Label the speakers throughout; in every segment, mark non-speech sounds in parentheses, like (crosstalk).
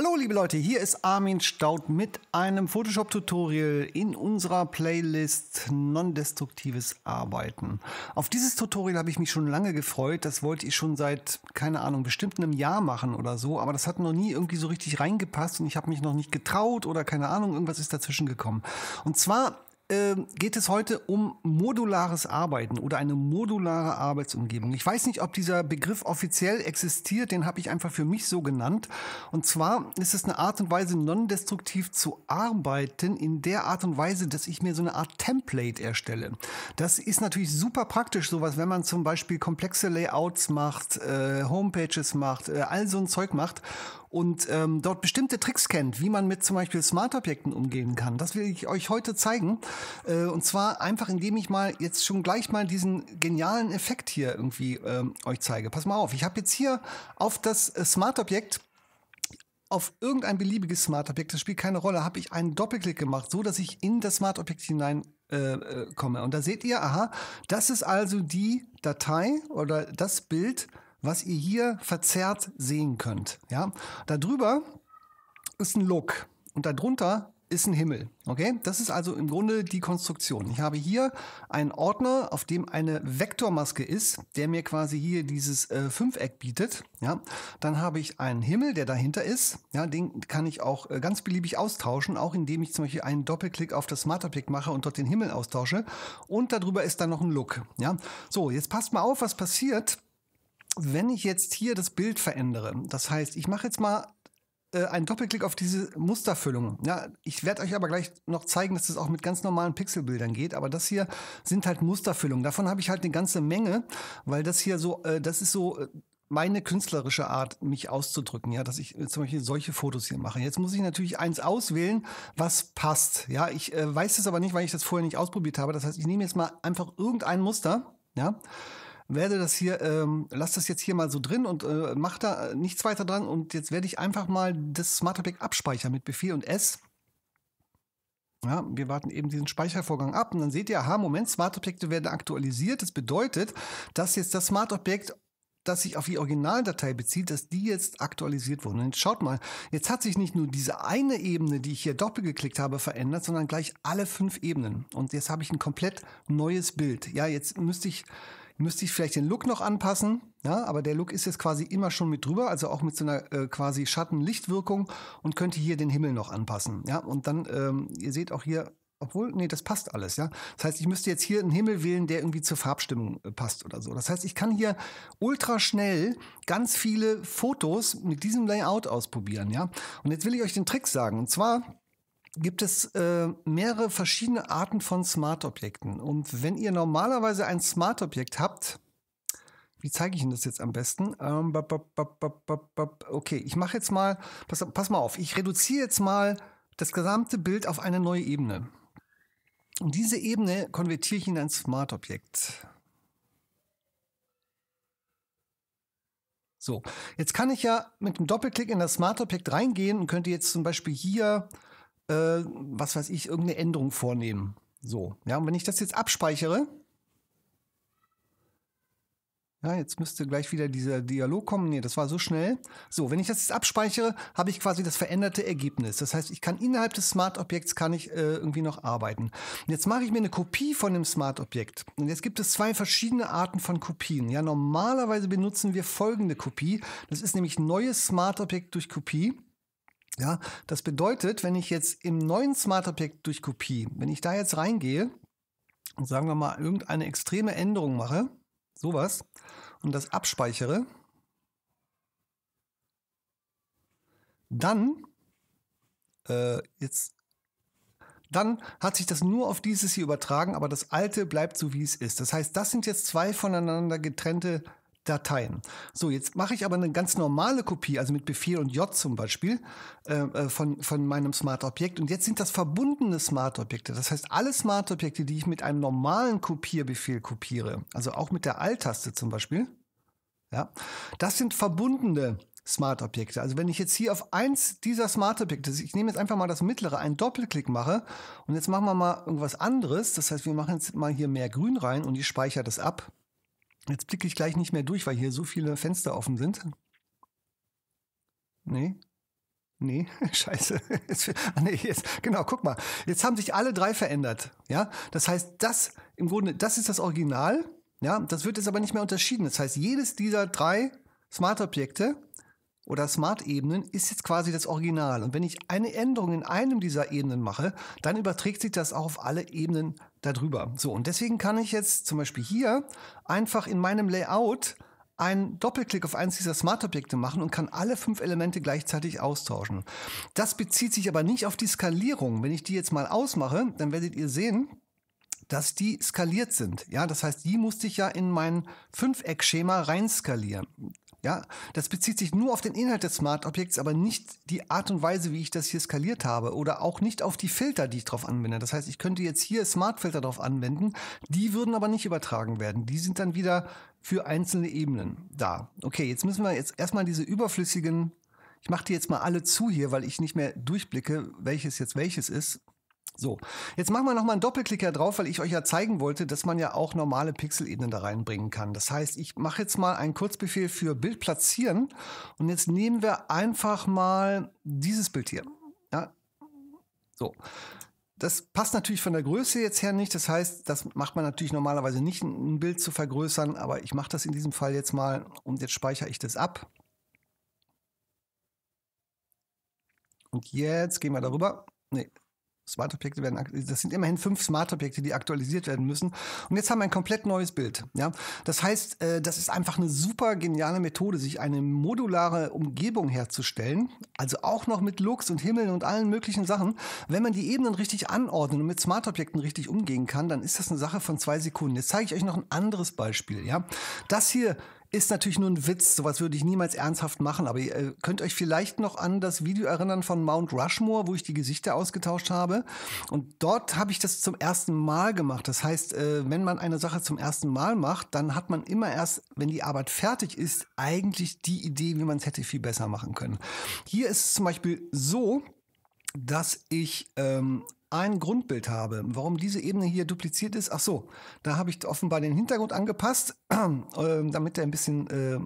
Speaker 1: Hallo liebe Leute, hier ist Armin Staud mit einem Photoshop-Tutorial in unserer Playlist Non-destruktives Arbeiten. Auf dieses Tutorial habe ich mich schon lange gefreut, das wollte ich schon seit, keine Ahnung, bestimmt einem Jahr machen oder so, aber das hat noch nie irgendwie so richtig reingepasst und ich habe mich noch nicht getraut oder keine Ahnung, irgendwas ist dazwischen gekommen. Und zwar äh, geht es heute um modulares Arbeiten oder eine modulare Arbeitsumgebung. Ich weiß nicht, ob dieser Begriff offiziell existiert, den habe ich einfach für mich so genannt. Und zwar ist es eine Art und Weise, non-destruktiv zu arbeiten, in der Art und Weise, dass ich mir so eine Art Template erstelle. Das ist natürlich super praktisch, sowas, wenn man zum Beispiel komplexe Layouts macht, äh, Homepages macht, äh, all so ein Zeug macht und ähm, dort bestimmte Tricks kennt, wie man mit zum Beispiel Smart-Objekten umgehen kann. Das will ich euch heute zeigen. Äh, und zwar einfach, indem ich mal jetzt schon gleich mal diesen genialen Effekt hier irgendwie ähm, euch zeige. Pass mal auf, ich habe jetzt hier auf das äh, Smart-Objekt auf irgendein beliebiges Smart-Objekt, das spielt keine Rolle, habe ich einen Doppelklick gemacht, so dass ich in das Smart-Objekt hinein äh, äh komme. Und da seht ihr, aha, das ist also die Datei oder das Bild, was ihr hier verzerrt sehen könnt. Ja, da drüber ist ein Look und darunter ist ein Himmel. Okay, das ist also im Grunde die Konstruktion. Ich habe hier einen Ordner, auf dem eine Vektormaske ist, der mir quasi hier dieses äh, Fünfeck bietet. Ja, dann habe ich einen Himmel, der dahinter ist. Ja, den kann ich auch äh, ganz beliebig austauschen, auch indem ich zum Beispiel einen Doppelklick auf das Smarterpick mache und dort den Himmel austausche. Und darüber ist dann noch ein Look. Ja, so jetzt passt mal auf, was passiert, wenn ich jetzt hier das Bild verändere, das heißt, ich mache jetzt mal äh, einen Doppelklick auf diese Musterfüllung. Ja, ich werde euch aber gleich noch zeigen, dass das auch mit ganz normalen Pixelbildern geht, aber das hier sind halt Musterfüllungen. Davon habe ich halt eine ganze Menge, weil das hier so, äh, das ist so äh, meine künstlerische Art, mich auszudrücken, ja, dass ich äh, zum Beispiel solche Fotos hier mache. Jetzt muss ich natürlich eins auswählen, was passt. Ja, ich äh, weiß es aber nicht, weil ich das vorher nicht ausprobiert habe. Das heißt, ich nehme jetzt mal einfach irgendein Muster, ja, werde das hier, ähm, lass das jetzt hier mal so drin und äh, mach da äh, nichts weiter dran. Und jetzt werde ich einfach mal das Smart abspeichern mit Befehl und S. Ja, wir warten eben diesen Speichervorgang ab und dann seht ihr, aha, Moment, Smart Objekte werden aktualisiert. Das bedeutet, dass jetzt das Smart Objekt das sich auf die Originaldatei bezieht, dass die jetzt aktualisiert wurden. Und jetzt schaut mal, jetzt hat sich nicht nur diese eine Ebene, die ich hier doppelt geklickt habe, verändert, sondern gleich alle fünf Ebenen. Und jetzt habe ich ein komplett neues Bild. Ja, jetzt müsste ich müsste ich vielleicht den Look noch anpassen, ja, aber der Look ist jetzt quasi immer schon mit drüber, also auch mit so einer äh, quasi Schattenlichtwirkung und könnte hier den Himmel noch anpassen, ja, und dann, ähm, ihr seht auch hier, obwohl, nee, das passt alles, ja. Das heißt, ich müsste jetzt hier einen Himmel wählen, der irgendwie zur Farbstimmung äh, passt oder so. Das heißt, ich kann hier ultra schnell ganz viele Fotos mit diesem Layout ausprobieren, ja. Und jetzt will ich euch den Trick sagen. Und zwar gibt es äh, mehrere verschiedene Arten von Smart-Objekten. Und wenn ihr normalerweise ein Smart-Objekt habt, wie zeige ich Ihnen das jetzt am besten? Ähm, bap, bap, bap, okay, ich mache jetzt mal, pass, pass mal auf, ich reduziere jetzt mal das gesamte Bild auf eine neue Ebene. Und diese Ebene konvertiere ich in ein Smart-Objekt. So, jetzt kann ich ja mit dem Doppelklick in das Smart-Objekt reingehen und könnte jetzt zum Beispiel hier äh, was weiß ich, irgendeine Änderung vornehmen. So, ja, und wenn ich das jetzt abspeichere, ja, jetzt müsste gleich wieder dieser Dialog kommen. Nee, das war so schnell. So, wenn ich das jetzt abspeichere, habe ich quasi das veränderte Ergebnis. Das heißt, ich kann innerhalb des Smart-Objekts kann ich äh, irgendwie noch arbeiten. Und jetzt mache ich mir eine Kopie von dem Smart-Objekt. Und jetzt gibt es zwei verschiedene Arten von Kopien. Ja, normalerweise benutzen wir folgende Kopie. Das ist nämlich neues Smart-Objekt durch Kopie. Ja, das bedeutet, wenn ich jetzt im neuen Smart Objekt durch Kopie, wenn ich da jetzt reingehe und sagen wir mal irgendeine extreme Änderung mache, sowas, und das abspeichere, dann äh, jetzt dann hat sich das nur auf dieses hier übertragen, aber das alte bleibt so, wie es ist. Das heißt, das sind jetzt zwei voneinander getrennte Dateien. So, jetzt mache ich aber eine ganz normale Kopie, also mit Befehl und J zum Beispiel, äh, äh von, von meinem Smart-Objekt. Und jetzt sind das verbundene Smart-Objekte. Das heißt, alle Smart-Objekte, die ich mit einem normalen Kopierbefehl kopiere, also auch mit der Alt-Taste zum Beispiel, ja, das sind verbundene Smart-Objekte. Also wenn ich jetzt hier auf eins dieser Smart-Objekte, ich nehme jetzt einfach mal das mittlere, einen Doppelklick mache und jetzt machen wir mal irgendwas anderes. Das heißt, wir machen jetzt mal hier mehr Grün rein und ich speichere das ab. Jetzt blicke ich gleich nicht mehr durch, weil hier so viele Fenster offen sind. Nee. Nee, (laughs) scheiße. Jetzt, nee, jetzt, genau, guck mal. Jetzt haben sich alle drei verändert. Ja, das heißt, das im Grunde, das ist das Original. Ja, das wird jetzt aber nicht mehr unterschieden. Das heißt, jedes dieser drei Smart-Objekte oder Smart-Ebenen ist jetzt quasi das Original. Und wenn ich eine Änderung in einem dieser Ebenen mache, dann überträgt sich das auch auf alle Ebenen darüber. So, und deswegen kann ich jetzt zum Beispiel hier einfach in meinem Layout einen Doppelklick auf eins dieser Smart-Objekte machen und kann alle fünf Elemente gleichzeitig austauschen. Das bezieht sich aber nicht auf die Skalierung. Wenn ich die jetzt mal ausmache, dann werdet ihr sehen, dass die skaliert sind. Ja, das heißt, die musste ich ja in mein Fünfeckschema reinskalieren. Ja, das bezieht sich nur auf den Inhalt des Smart-Objekts, aber nicht die Art und Weise, wie ich das hier skaliert habe oder auch nicht auf die Filter, die ich drauf anwende. Das heißt, ich könnte jetzt hier Smart-Filter drauf anwenden, die würden aber nicht übertragen werden. Die sind dann wieder für einzelne Ebenen da. Okay, jetzt müssen wir jetzt erstmal diese überflüssigen, ich mache die jetzt mal alle zu hier, weil ich nicht mehr durchblicke, welches jetzt welches ist. So, jetzt machen wir nochmal einen Doppelklick Doppelklicker drauf, weil ich euch ja zeigen wollte, dass man ja auch normale Pixel-Ebenen da reinbringen kann. Das heißt, ich mache jetzt mal einen Kurzbefehl für Bild platzieren und jetzt nehmen wir einfach mal dieses Bild hier. Ja. So. Das passt natürlich von der Größe jetzt her nicht. Das heißt, das macht man natürlich normalerweise nicht, ein Bild zu vergrößern, aber ich mache das in diesem Fall jetzt mal und jetzt speichere ich das ab. Und jetzt gehen wir darüber. Nee, Smart-Objekte werden, das sind immerhin fünf Smart-Objekte, die aktualisiert werden müssen. Und jetzt haben wir ein komplett neues Bild. Ja? Das heißt, äh, das ist einfach eine super geniale Methode, sich eine modulare Umgebung herzustellen. Also auch noch mit Looks und Himmeln und allen möglichen Sachen. Wenn man die Ebenen richtig anordnet und mit Smart-Objekten richtig umgehen kann, dann ist das eine Sache von zwei Sekunden. Jetzt zeige ich euch noch ein anderes Beispiel. Ja? Das hier ist natürlich nur ein Witz, sowas würde ich niemals ernsthaft machen, aber ihr äh, könnt euch vielleicht noch an das Video erinnern von Mount Rushmore, wo ich die Gesichter ausgetauscht habe. Und dort habe ich das zum ersten Mal gemacht. Das heißt, äh, wenn man eine Sache zum ersten Mal macht, dann hat man immer erst, wenn die Arbeit fertig ist, eigentlich die Idee, wie man es hätte viel besser machen können. Hier ist es zum Beispiel so, dass ich ähm, ein Grundbild habe. Warum diese Ebene hier dupliziert ist, ach so, da habe ich offenbar den Hintergrund angepasst, (clears throat) äh, damit er ein bisschen äh,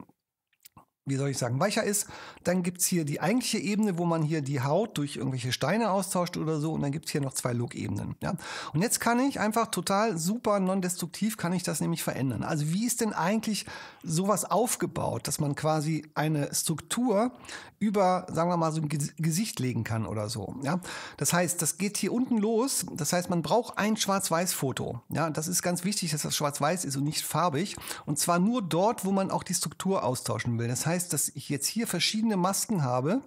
Speaker 1: wie soll ich sagen, weicher ist. Dann gibt es hier die eigentliche Ebene, wo man hier die Haut durch irgendwelche Steine austauscht oder so. Und dann gibt es hier noch zwei Look-Ebenen. Ja? Und jetzt kann ich einfach total super non-destruktiv, kann ich das nämlich verändern. Also wie ist denn eigentlich sowas aufgebaut, dass man quasi eine Struktur über, sagen wir mal, so ein Gesicht legen kann oder so. Ja? Das heißt, das geht hier unten los. Das heißt, man braucht ein Schwarz-Weiß-Foto. Ja? Das ist ganz wichtig, dass das Schwarz-Weiß ist und nicht farbig. Und zwar nur dort, wo man auch die Struktur austauschen will. Das heißt, heißt, dass ich jetzt hier verschiedene Masken habe,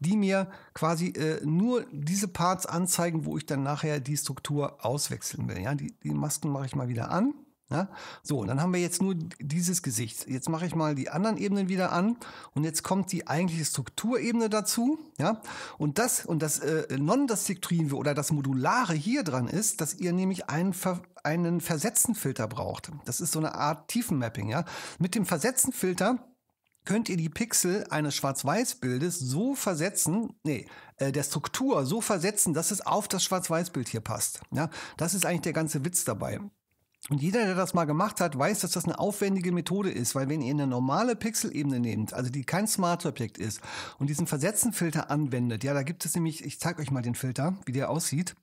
Speaker 1: die mir quasi äh, nur diese Parts anzeigen, wo ich dann nachher die Struktur auswechseln will. Ja, die, die Masken mache ich mal wieder an. Ja? So, dann haben wir jetzt nur dieses Gesicht. Jetzt mache ich mal die anderen Ebenen wieder an und jetzt kommt die eigentliche Strukturebene dazu. Ja? Und das, und das äh, Non-Destruktive oder das Modulare hier dran ist, dass ihr nämlich einen, Ver einen Versetzenfilter braucht. Das ist so eine Art Tiefenmapping. Ja? Mit dem Versetzenfilter könnt ihr die Pixel eines Schwarz-Weiß-Bildes so versetzen, nee, äh, der Struktur so versetzen, dass es auf das Schwarz-Weiß-Bild hier passt. Ja, das ist eigentlich der ganze Witz dabei. Und jeder, der das mal gemacht hat, weiß, dass das eine aufwendige Methode ist, weil wenn ihr eine normale Pixelebene nehmt, also die kein Smart Objekt ist und diesen Versetzenfilter anwendet, ja, da gibt es nämlich, ich zeige euch mal den Filter, wie der aussieht.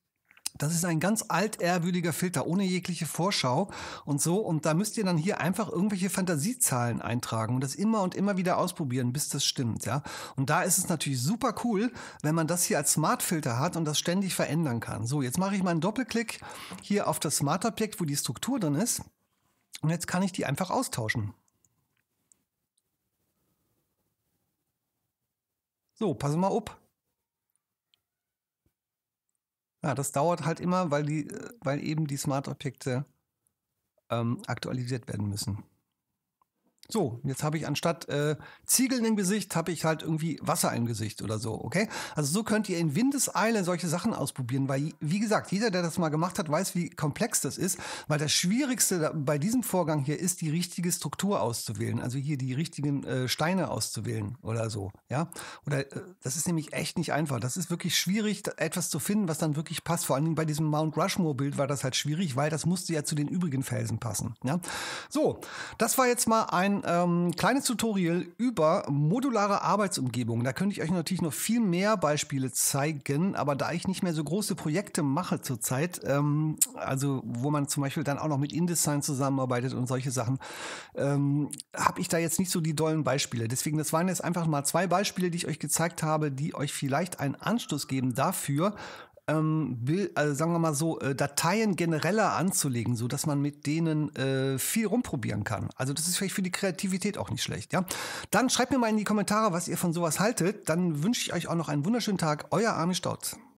Speaker 1: Das ist ein ganz altehrwürdiger Filter ohne jegliche Vorschau und so. Und da müsst ihr dann hier einfach irgendwelche Fantasiezahlen eintragen und das immer und immer wieder ausprobieren, bis das stimmt, ja. Und da ist es natürlich super cool, wenn man das hier als Smart-Filter hat und das ständig verändern kann. So, jetzt mache ich mal einen Doppelklick hier auf das Smart-Objekt, wo die Struktur drin ist. Und jetzt kann ich die einfach austauschen. So, pass mal auf. Ja, das dauert halt immer, weil, die, äh, weil eben die Smart-Objekte ähm, aktualisiert werden müssen. So, jetzt habe ich anstatt äh, Ziegeln im Gesicht, habe ich halt irgendwie Wasser im Gesicht oder so, okay? Also so könnt ihr in Windeseile solche Sachen ausprobieren, weil, wie gesagt, jeder, der das mal gemacht hat, weiß, wie komplex das ist, weil das Schwierigste bei diesem Vorgang hier ist, die richtige Struktur auszuwählen, also hier die richtigen äh, Steine auszuwählen oder so, ja? Oder äh, das ist nämlich echt nicht einfach. Das ist wirklich schwierig, etwas zu finden, was dann wirklich passt. Vor allen Dingen bei diesem Mount Rushmore-Bild war das halt schwierig, weil das musste ja zu den übrigen Felsen passen, ja? So, das war jetzt mal ein ein ähm, kleines Tutorial über modulare Arbeitsumgebungen. Da könnte ich euch natürlich noch viel mehr Beispiele zeigen, aber da ich nicht mehr so große Projekte mache zurzeit, ähm, also wo man zum Beispiel dann auch noch mit InDesign zusammenarbeitet und solche Sachen, ähm, habe ich da jetzt nicht so die dollen Beispiele. Deswegen, das waren jetzt einfach mal zwei Beispiele, die ich euch gezeigt habe, die euch vielleicht einen Anstoß geben dafür, ähm, also sagen wir mal so, äh, Dateien genereller anzulegen, so dass man mit denen äh, viel rumprobieren kann. Also das ist vielleicht für die Kreativität auch nicht schlecht, ja. Dann schreibt mir mal in die Kommentare, was ihr von sowas haltet. Dann wünsche ich euch auch noch einen wunderschönen Tag. Euer Armin Staud.